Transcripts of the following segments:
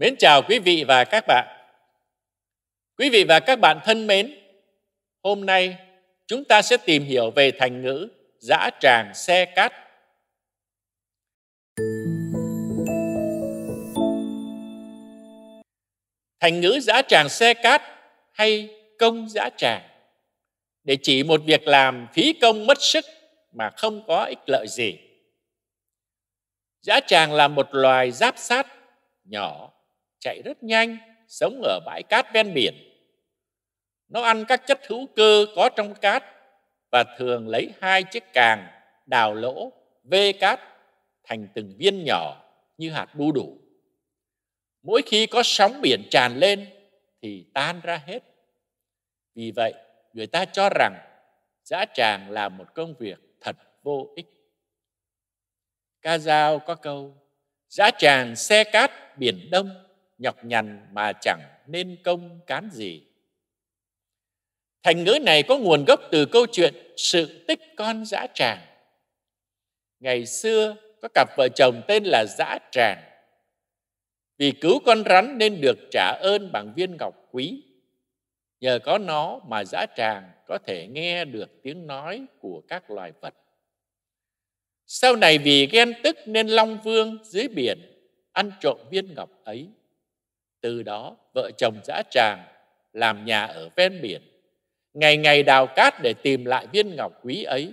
Mến chào quý vị và các bạn. Quý vị và các bạn thân mến, hôm nay chúng ta sẽ tìm hiểu về thành ngữ giã tràng xe cát. Thành ngữ giã tràng xe cát hay công giã tràng để chỉ một việc làm phí công mất sức mà không có ích lợi gì. Giã tràng là một loài giáp sát nhỏ chạy rất nhanh, sống ở bãi cát ven biển. Nó ăn các chất hữu cơ có trong cát và thường lấy hai chiếc càng đào lỗ, vê cát thành từng viên nhỏ như hạt đu đủ. Mỗi khi có sóng biển tràn lên thì tan ra hết. Vì vậy, người ta cho rằng dã tràng là một công việc thật vô ích. Ca Dao có câu, dã tràng xe cát biển đông nhọc nhằn mà chẳng nên công cán gì. Thành ngữ này có nguồn gốc từ câu chuyện sự tích con dã tràng. Ngày xưa có cặp vợ chồng tên là dã tràng. Vì cứu con rắn nên được trả ơn bằng viên ngọc quý. Nhờ có nó mà dã tràng có thể nghe được tiếng nói của các loài vật. Sau này vì ghen tức nên Long Vương dưới biển ăn trộm viên ngọc ấy từ đó vợ chồng dã tràng làm nhà ở ven biển, ngày ngày đào cát để tìm lại viên ngọc quý ấy,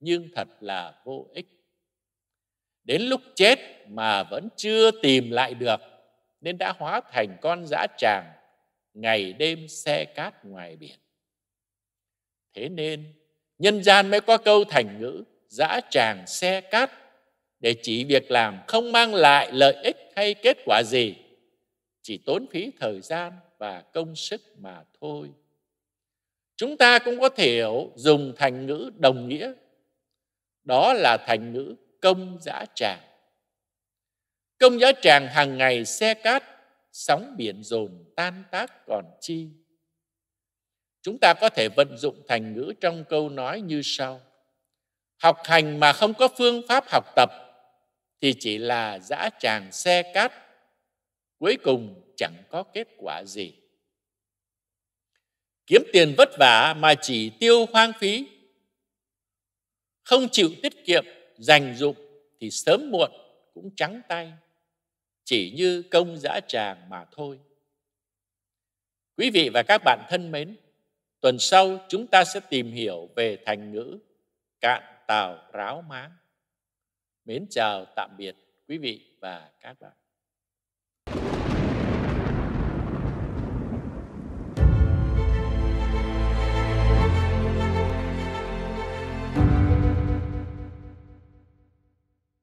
nhưng thật là vô ích. Đến lúc chết mà vẫn chưa tìm lại được, nên đã hóa thành con dã tràng ngày đêm xe cát ngoài biển. Thế nên, nhân gian mới có câu thành ngữ dã tràng xe cát để chỉ việc làm không mang lại lợi ích hay kết quả gì chỉ tốn phí thời gian và công sức mà thôi chúng ta cũng có thể hiểu dùng thành ngữ đồng nghĩa đó là thành ngữ công giã tràng công giã tràng hàng ngày xe cát sóng biển dồn tan tác còn chi chúng ta có thể vận dụng thành ngữ trong câu nói như sau học hành mà không có phương pháp học tập thì chỉ là dã tràng xe cát cuối cùng chẳng có kết quả gì kiếm tiền vất vả mà chỉ tiêu hoang phí không chịu tiết kiệm dành dụng thì sớm muộn cũng trắng tay chỉ như công dã tràng mà thôi quý vị và các bạn thân mến tuần sau chúng ta sẽ tìm hiểu về thành ngữ cạn tàu ráo máng mến chào tạm biệt quý vị và các bạn